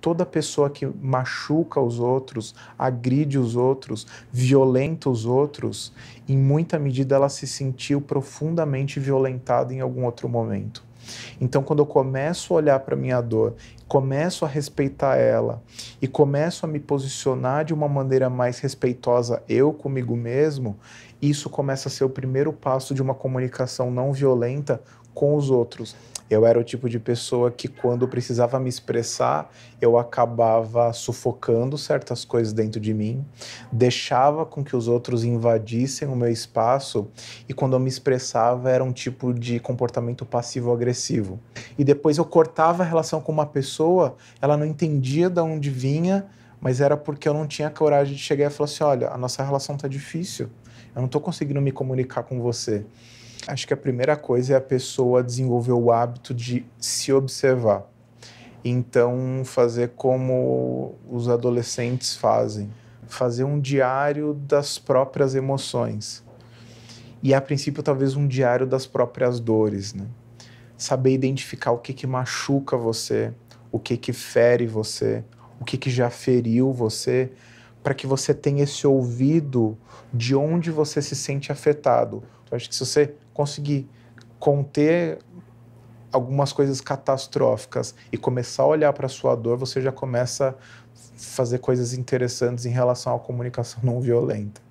toda pessoa que machuca os outros, agride os outros, violenta os outros, em muita medida ela se sentiu profundamente violentada em algum outro momento. Então, quando eu começo a olhar para minha dor começo a respeitar ela e começo a me posicionar de uma maneira mais respeitosa eu comigo mesmo, isso começa a ser o primeiro passo de uma comunicação não violenta com os outros. Eu era o tipo de pessoa que, quando precisava me expressar, eu acabava sufocando certas coisas dentro de mim, deixava com que os outros invadissem o meu espaço, e quando eu me expressava, era um tipo de comportamento passivo-agressivo. E depois eu cortava a relação com uma pessoa pessoa, ela não entendia de onde vinha, mas era porque eu não tinha coragem de chegar e falar assim: olha, a nossa relação está difícil, eu não estou conseguindo me comunicar com você. Acho que a primeira coisa é a pessoa desenvolver o hábito de se observar. Então, fazer como os adolescentes fazem, fazer um diário das próprias emoções. E, a princípio, talvez um diário das próprias dores, né? Saber identificar o que, que machuca você, o que que fere você, o que que já feriu você, para que você tenha esse ouvido de onde você se sente afetado. Eu acho que se você conseguir conter algumas coisas catastróficas e começar a olhar para a sua dor, você já começa a fazer coisas interessantes em relação à comunicação não violenta.